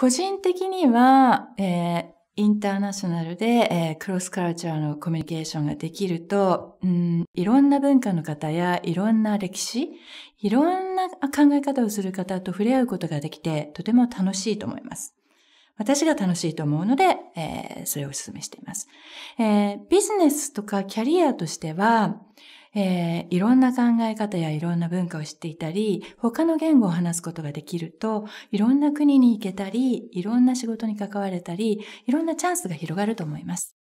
個人的には、えー、インターナショナルで、えー、クロスカルチャーのコミュニケーションができると、うん、いろんな文化の方やいろんな歴史、いろんな考え方をする方と触れ合うことができて、とても楽しいと思います。私が楽しいと思うので、えー、それをお勧めしています、えー。ビジネスとかキャリアとしては、えー、いろんな考え方やいろんな文化を知っていたり、他の言語を話すことができると、いろんな国に行けたり、いろんな仕事に関われたり、いろんなチャンスが広がると思います。